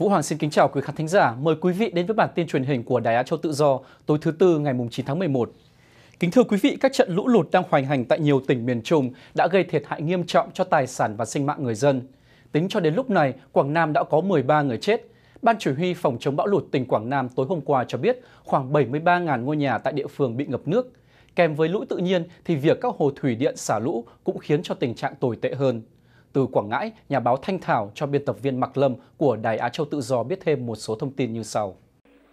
Vũ Hoàng xin kính chào quý khán thính giả. Mời quý vị đến với bản tin truyền hình của Đài Á Châu Tự Do tối thứ Tư ngày 9 tháng 11. Kính thưa quý vị, các trận lũ lụt đang hoành hành tại nhiều tỉnh miền Trung đã gây thiệt hại nghiêm trọng cho tài sản và sinh mạng người dân. Tính cho đến lúc này, Quảng Nam đã có 13 người chết. Ban chỉ huy phòng chống bão lụt tỉnh Quảng Nam tối hôm qua cho biết khoảng 73.000 ngôi nhà tại địa phương bị ngập nước. Kèm với lũ tự nhiên thì việc các hồ thủy điện xả lũ cũng khiến cho tình trạng tồi tệ hơn. Từ Quảng Ngãi, nhà báo Thanh Thảo cho biên tập viên Mạc Lâm của Đài Á Châu Tự Do biết thêm một số thông tin như sau.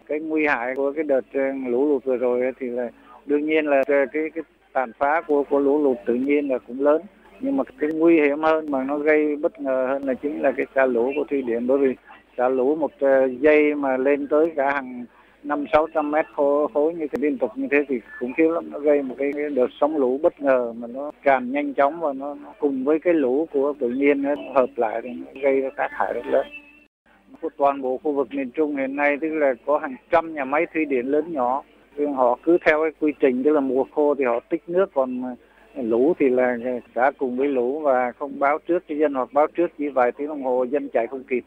Cái nguy hại của cái đợt ừ, lũ lụt vừa rồi thì là đương nhiên là cái, cái tàn phá của của lũ lụt tự nhiên là cũng lớn nhưng mà cái nguy hiểm hơn mà nó gây bất ngờ hơn là chính là cái xa lũ của thủy điện bởi vì xa lũ một dây ờ, mà lên tới cả hàng năm sáu trăm mét khối, khối như thế liên tục như thế thì khủng khiếp lắm nó gây một cái, đợt sóng lũ bất ngờ mà nó tràn nhanh chóng và nó, nó cùng với cái lũ của tự nhiên nó hợp lại thì nó gây ra tác hại rất lớn của toàn bộ khu vực miền Trung hiện nay tức là có hàng trăm nhà máy thủy điện lớn nhỏ họ cứ theo cái quy trình tức là mùa khô thì họ tích nước còn lũ thì là đã cùng với lũ và không báo trước cho dân hoặc báo trước chỉ vài tiếng đồng hồ dân chạy không kịp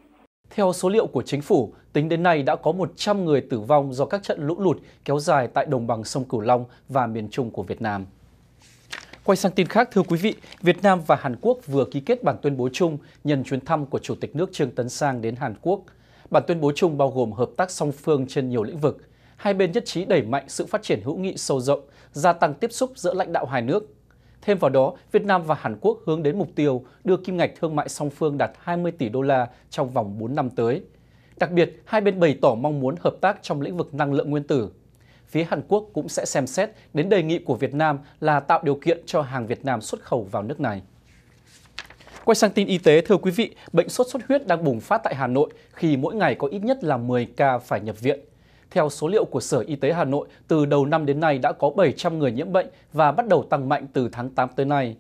theo số liệu của chính phủ, tính đến nay đã có 100 người tử vong do các trận lũ lụt kéo dài tại đồng bằng sông Cửu Long và miền Trung của Việt Nam. Quay sang tin khác thưa quý vị, Việt Nam và Hàn Quốc vừa ký kết bản tuyên bố chung nhân chuyến thăm của Chủ tịch nước Trương Tấn Sang đến Hàn Quốc. Bản tuyên bố chung bao gồm hợp tác song phương trên nhiều lĩnh vực. Hai bên nhất trí đẩy mạnh sự phát triển hữu nghị sâu rộng, gia tăng tiếp xúc giữa lãnh đạo hai nước Thêm vào đó, Việt Nam và Hàn Quốc hướng đến mục tiêu đưa kim ngạch thương mại song phương đạt 20 tỷ đô la trong vòng 4 năm tới. Đặc biệt, hai bên bày tỏ mong muốn hợp tác trong lĩnh vực năng lượng nguyên tử. Phía Hàn Quốc cũng sẽ xem xét đến đề nghị của Việt Nam là tạo điều kiện cho hàng Việt Nam xuất khẩu vào nước này. Quay sang tin y tế, thưa quý vị, bệnh sốt xuất huyết đang bùng phát tại Hà Nội khi mỗi ngày có ít nhất là 10 ca phải nhập viện. Theo số liệu của Sở Y tế Hà Nội, từ đầu năm đến nay đã có 700 người nhiễm bệnh và bắt đầu tăng mạnh từ tháng 8 tới nay.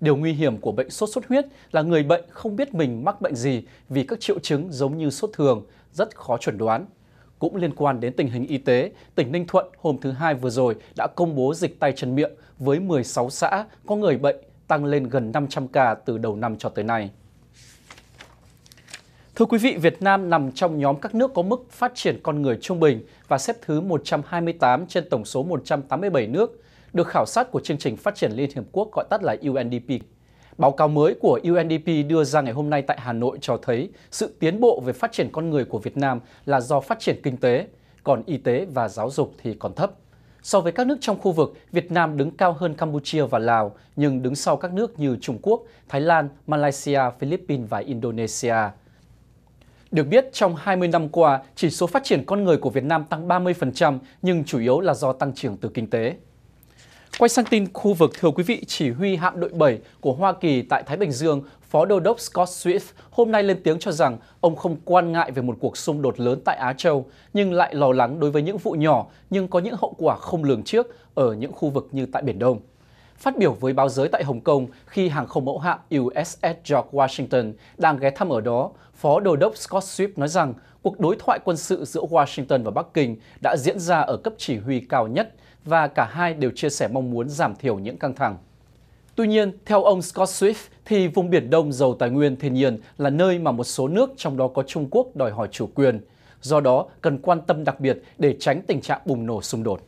Điều nguy hiểm của bệnh sốt xuất huyết là người bệnh không biết mình mắc bệnh gì vì các triệu chứng giống như sốt thường, rất khó chuẩn đoán. Cũng liên quan đến tình hình y tế, tỉnh Ninh Thuận hôm thứ Hai vừa rồi đã công bố dịch tay chân miệng với 16 xã có người bệnh tăng lên gần 500 ca từ đầu năm cho tới nay. Thưa quý vị, Việt Nam nằm trong nhóm các nước có mức phát triển con người trung bình và xếp thứ 128 trên tổng số 187 nước, được khảo sát của chương trình phát triển Liên Hiệp Quốc gọi tắt là UNDP. Báo cáo mới của UNDP đưa ra ngày hôm nay tại Hà Nội cho thấy sự tiến bộ về phát triển con người của Việt Nam là do phát triển kinh tế, còn y tế và giáo dục thì còn thấp. So với các nước trong khu vực, Việt Nam đứng cao hơn Campuchia và Lào, nhưng đứng sau các nước như Trung Quốc, Thái Lan, Malaysia, Philippines và Indonesia. Được biết, trong 20 năm qua, chỉ số phát triển con người của Việt Nam tăng 30% nhưng chủ yếu là do tăng trưởng từ kinh tế. Quay sang tin khu vực, thưa quý vị, chỉ huy hạm đội 7 của Hoa Kỳ tại Thái Bình Dương, Phó Đô đốc Scott Swift hôm nay lên tiếng cho rằng ông không quan ngại về một cuộc xung đột lớn tại Á Châu, nhưng lại lo lắng đối với những vụ nhỏ nhưng có những hậu quả không lường trước ở những khu vực như tại Biển Đông. Phát biểu với báo giới tại Hồng Kông khi hàng không mẫu hạm USS George Washington đang ghé thăm ở đó, Phó Đô đốc Scott Swift nói rằng cuộc đối thoại quân sự giữa Washington và Bắc Kinh đã diễn ra ở cấp chỉ huy cao nhất và cả hai đều chia sẻ mong muốn giảm thiểu những căng thẳng. Tuy nhiên, theo ông Scott Swift thì vùng Biển Đông giàu tài nguyên thiên nhiên là nơi mà một số nước trong đó có Trung Quốc đòi hỏi chủ quyền. Do đó, cần quan tâm đặc biệt để tránh tình trạng bùng nổ xung đột.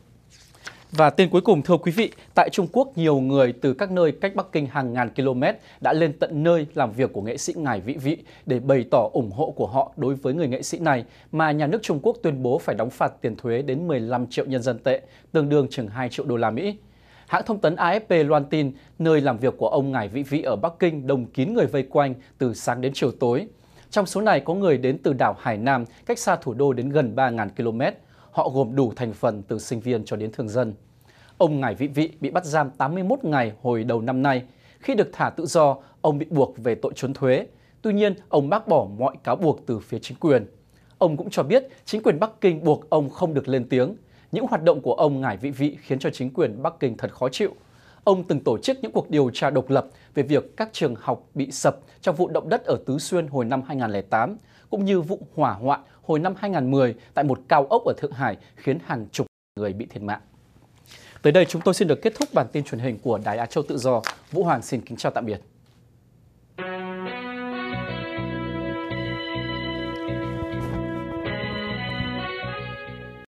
Và tin cuối cùng thưa quý vị, tại Trung Quốc nhiều người từ các nơi cách Bắc Kinh hàng ngàn km đã lên tận nơi làm việc của nghệ sĩ Ngài Vĩ Vĩ để bày tỏ ủng hộ của họ đối với người nghệ sĩ này mà nhà nước Trung Quốc tuyên bố phải đóng phạt tiền thuế đến 15 triệu nhân dân tệ, tương đương chừng 2 triệu đô la Mỹ. Hãng thông tấn AFP loan tin nơi làm việc của ông Ngài Vĩ Vĩ ở Bắc Kinh đông kín người vây quanh từ sáng đến chiều tối. Trong số này có người đến từ đảo Hải Nam, cách xa thủ đô đến gần 3.000 km họ gồm đủ thành phần từ sinh viên cho đến thường dân. Ông ngài Vị Vị bị bắt giam 81 ngày hồi đầu năm nay. Khi được thả tự do, ông bị buộc về tội trốn thuế. Tuy nhiên, ông bác bỏ mọi cáo buộc từ phía chính quyền. Ông cũng cho biết chính quyền Bắc Kinh buộc ông không được lên tiếng. Những hoạt động của ông Ngải Vị Vị khiến cho chính quyền Bắc Kinh thật khó chịu. Ông từng tổ chức những cuộc điều tra độc lập về việc các trường học bị sập trong vụ động đất ở Tứ Xuyên hồi năm 2008, cũng như vụ hỏa hoạn hồi năm 2010 tại một cao ốc ở Thượng Hải khiến hàng chục người bị thiệt mạng. Tới đây chúng tôi xin được kết thúc bản tin truyền hình của Đài Á Châu Tự Do. Vũ Hoàng xin kính chào tạm biệt.